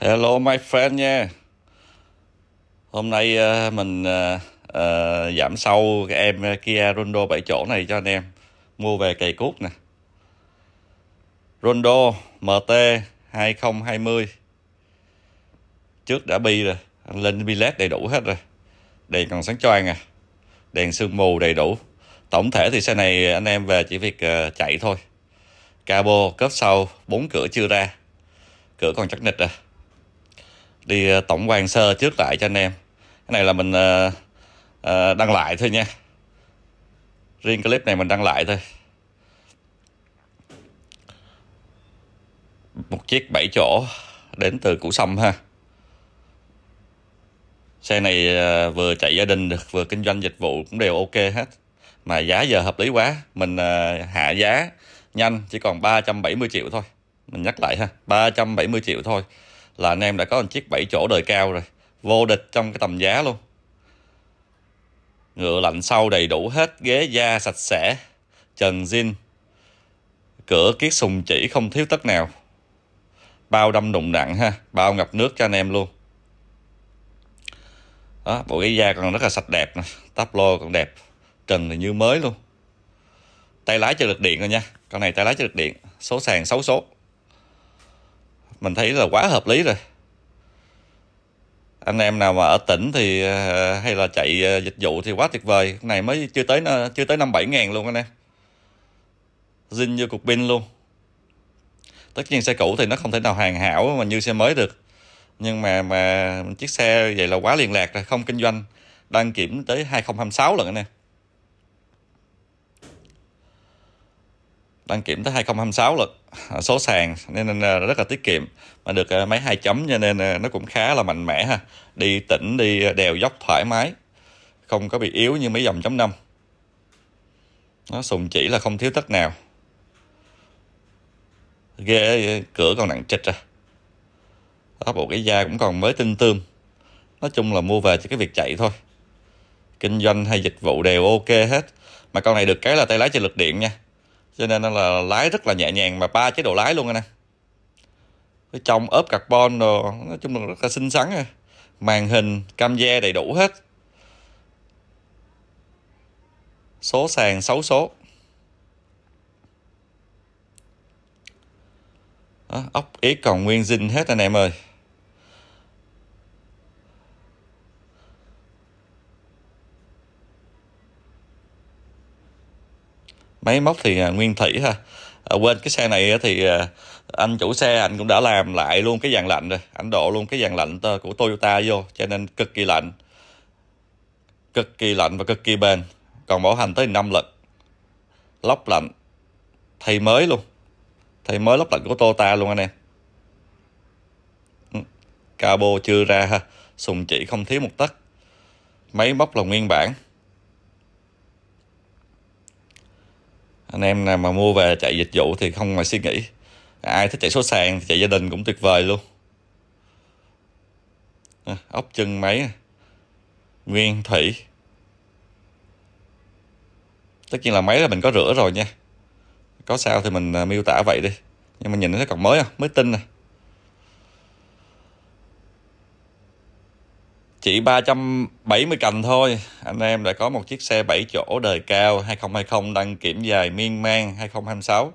Hello my friend nha Hôm nay ờ, mình uh, uh, giảm sâu cái em Kia Rondo 7 chỗ này cho anh em Mua về cày cút nè Rondo MT 2020 Trước đã bi rồi Anh lên bi led đầy đủ hết rồi Đèn còn sáng choang à Đèn sương mù đầy đủ Tổng thể thì xe này anh em về chỉ việc uh, chạy thôi Cabo cấp sau bốn cửa chưa ra Cửa còn chắc nịch à đi ờ, tổng quan sơ trước lại cho anh em cái này là mình ờ, ờ, đăng lại thôi nha riêng clip này mình đăng lại thôi một chiếc 7 chỗ đến từ Củ Sâm ha xe này vừa chạy gia đình được vừa kinh doanh dịch vụ cũng đều ok hết mà giá giờ hợp lý quá mình hạ giá nhanh chỉ còn 370 triệu thôi mình nhắc lại ha 370 triệu thôi là anh em đã có một chiếc 7 chỗ đời cao rồi vô địch trong cái tầm giá luôn ngựa lạnh sau đầy đủ hết ghế da sạch sẽ trần zin cửa kiết sùng chỉ không thiếu tất nào bao đâm đụng nặng ha bao ngập nước cho anh em luôn đó bộ ghế da còn rất là sạch đẹp nè tắp lô còn đẹp trần thì như mới luôn tay lái chưa được điện rồi nha con này tay lái chưa được điện số sàn 6 số mình thấy là quá hợp lý rồi anh em nào mà ở tỉnh thì ờ, hay là chạy ờ, dịch vụ thì quá tuyệt vời cái này mới chưa tới chưa tới năm bảy ngàn luôn anh em zin như cục pin luôn tất nhiên xe cũ thì nó không thể nào hoàn hảo mà như xe mới được nhưng mà mà chiếc xe vậy là quá liên lạc rồi không kinh doanh đăng kiểm tới 2026 lần nè đăng kiểm tới 2026 lận à, số sàn nên à, rất là tiết kiệm mà được à, máy hai chấm cho nên nó cũng khá là mạnh mẽ ha đi tỉnh đi đèo dốc thoải mái không có bị yếu như mấy dòng chấm năm nó sùng chỉ là không thiếu tất nào ghê cửa còn nặng trịch à đó bộ cái da cũng còn mới tinh tươm nói chung là mua về cho cái việc chạy thôi kinh doanh hay dịch vụ đều ok hết mà con này được cái là tay lái chạy lực điện nha cho nên là lái rất là nhẹ nhàng mà ba chế độ lái luôn anh em cái trong ốp carbon đồ nói chung là rất là xinh xắn à. màn hình cam da đầy đủ hết số sàn 6 số đó, ốc ý còn nguyên zin hết anh em ơi máy móc thì à, nguyên thủy ha ở à, bên cái xe này thì à, anh chủ xe anh cũng đã làm lại luôn cái dàn lạnh rồi anh độ luôn cái dàn lạnh của Toyota vô cho nên cực kỳ lạnh cực kỳ lạnh và cực kỳ bền còn bảo hành tới 5 lần. lóc lạnh thay mới luôn thay mới lóc lạnh của Toyota luôn anh em ừ, cabo chưa ra ha sùng chỉ không thiếu một tấc máy móc là nguyên bản anh em nào mà mua về chạy dịch vụ thì không mà suy nghĩ ai thích chạy số sàn chạy gia đình cũng tuyệt vời luôn à, ốc chân máy à. nguyên thủy tất nhiên là máy là mình có rửa rồi nha có sao thì mình à, miêu tả vậy đi nhưng mà nhìn nó còn mới không à, mới tinh nè à. chỉ 370 cành thôi anh em đã có một chiếc xe 7 chỗ đời cao 2020 đăng kiểm dài miên man 2026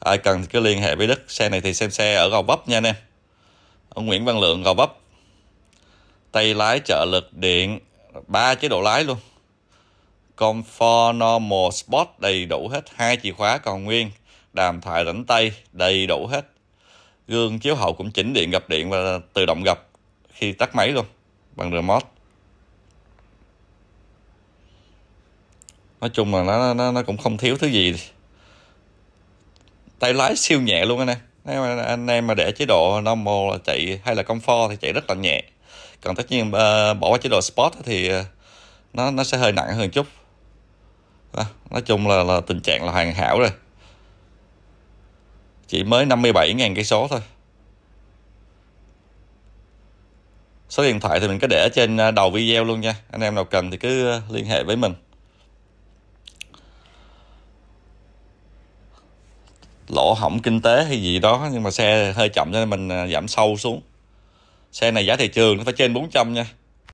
ai cần cứ liên hệ với Đức xe này thì xem xe ở Gò Vấp nha anh em ở Nguyễn Văn Lượng Gò Vấp tay lái trợ lực điện ba chế độ lái luôn Comfort Normal Sport đầy đủ hết hai chìa khóa còn nguyên đàm thoại rảnh tay đầy đủ hết gương chiếu hậu cũng chỉnh điện gập điện và tự động gập khi tắt máy luôn bằng remote nói chung là nó nó, nó cũng không thiếu thứ gì tay lái siêu nhẹ luôn anh em nếu mà anh em mà để chế độ normal là chạy hay là comfort thì chạy rất là nhẹ còn tất nhiên ờ, bỏ qua chế độ sport thì ờ, nó nó sẽ hơi nặng hơn chút à, nói chung là là tình trạng là hoàn hảo rồi chỉ mới 57.000 cây số thôi số điện thoại thì mình có để trên à, đầu video luôn nha anh em nào cần thì cứ à, liên hệ với mình lỗ hỏng kinh tế hay gì đó nhưng mà xe hơi chậm cho nên mình à, giảm sâu xuống xe này giá thị trường nó phải trên 400 nha